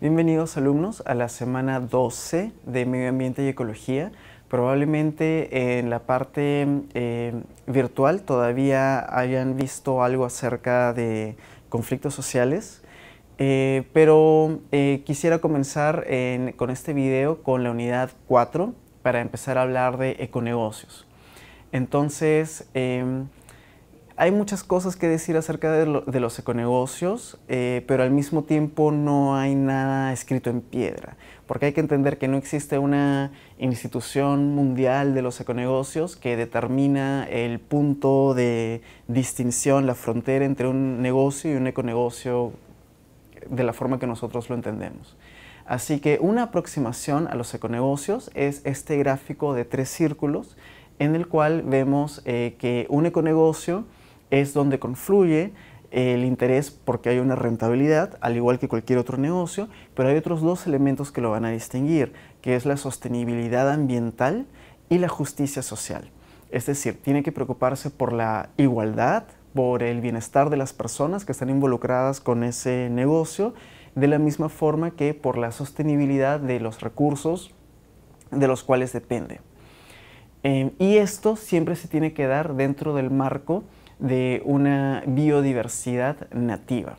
Bienvenidos alumnos a la semana 12 de Medio Ambiente y Ecología. Probablemente en la parte eh, virtual todavía hayan visto algo acerca de conflictos sociales, eh, pero eh, quisiera comenzar con este video con la unidad 4 para empezar a hablar de econegocios. Entonces, em, hay muchas cosas que decir acerca de, los econegocios, eh, pero al mismo tiempo no hay nada escrito en piedra, porque hay que entender que no existe una institución mundial de los econegocios que determina el punto de distinción, la frontera entre un negocio y un econegocio de la forma que nosotros lo entendemos. Así que una aproximación a los econegocios es este gráfico de tres círculos en el cual vemos eh, que un econegocio es donde confluye el interés porque hay una rentabilidad, al igual que cualquier otro negocio, pero hay otros dos elementos que lo van a distinguir, que es la sostenibilidad ambiental y la justicia social. Es decir, tiene que preocuparse por la igualdad, por el bienestar de las personas que están involucradas con ese negocio, de la misma forma que por la sostenibilidad de los recursos de los cuales depende. Eh, y esto siempre se tiene que dar dentro del marco de una biodiversidad nativa.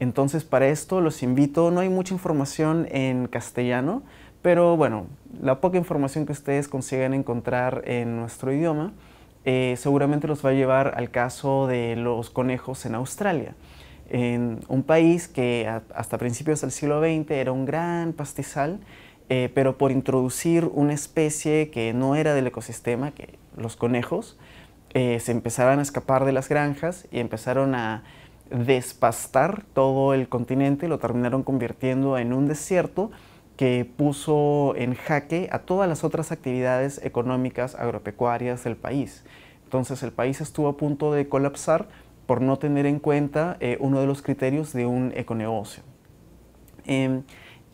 Entonces para esto los invito, no hay mucha información en castellano, pero bueno, la poca información que ustedes consigan encontrar en nuestro idioma eh, seguramente los va a llevar al caso de los conejos en Australia, en un país que hasta principios del siglo XX era un gran pastizal, eh, pero por introducir una especie que no era del ecosistema, que los conejos, eh, se empezaron a escapar de las granjas y empezaron a despastar todo el continente lo terminaron convirtiendo en un desierto que puso en jaque a todas las otras actividades económicas agropecuarias del país. Entonces el país estuvo a punto de colapsar por no tener en cuenta eh, uno de los criterios de un econegocio. Em,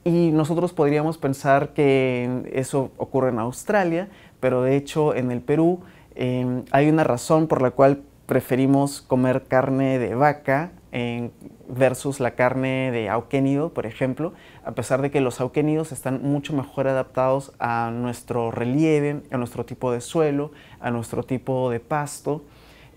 y nosotros podríamos pensar que eso ocurre en Australia, pero de hecho en el Perú Em, hay una razón por la cual preferimos comer carne de vaca em, versus la carne de auquénido, por ejemplo, a pesar de que los auquénidos están mucho mejor adaptados a nuestro relieve, a nuestro tipo de suelo, a nuestro tipo de pasto.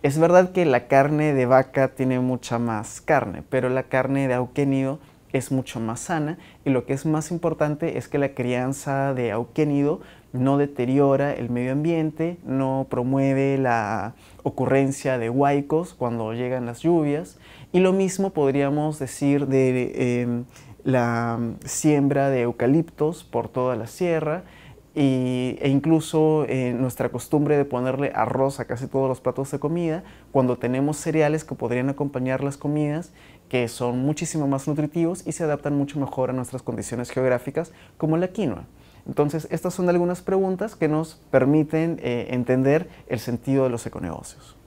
Es verdad que la carne de vaca tiene mucha más carne, pero la carne de auquénido es mucho más sana y lo que es más importante es que la crianza de auquénido no deteriora el medio ambiente, no promueve la ocurrencia de huaicos cuando llegan las lluvias y lo mismo podríamos decir de em, la siembra de eucaliptos por toda la sierra y, e incluso eh, nuestra costumbre de ponerle arroz a casi todos los platos de comida cuando tenemos cereales que podrían acompañar las comidas que son muchísimo más nutritivos y se adaptan mucho mejor a nuestras condiciones geográficas, como la quinoa. Entonces, estas son algunas preguntas que nos permiten eh, entender el sentido de los econegocios.